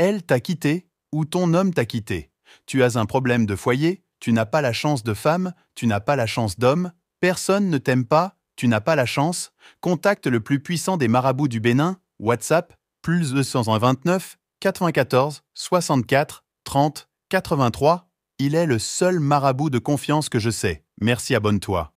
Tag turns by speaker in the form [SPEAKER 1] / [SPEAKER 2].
[SPEAKER 1] Elle t'a quitté ou ton homme t'a quitté. Tu as un problème de foyer, tu n'as pas la chance de femme, tu n'as pas la chance d'homme, personne ne t'aime pas, tu n'as pas la chance. Contacte le plus puissant des marabouts du Bénin, WhatsApp, plus 229 94 64 30 83. Il est le seul marabout de confiance que je sais. Merci, abonne-toi.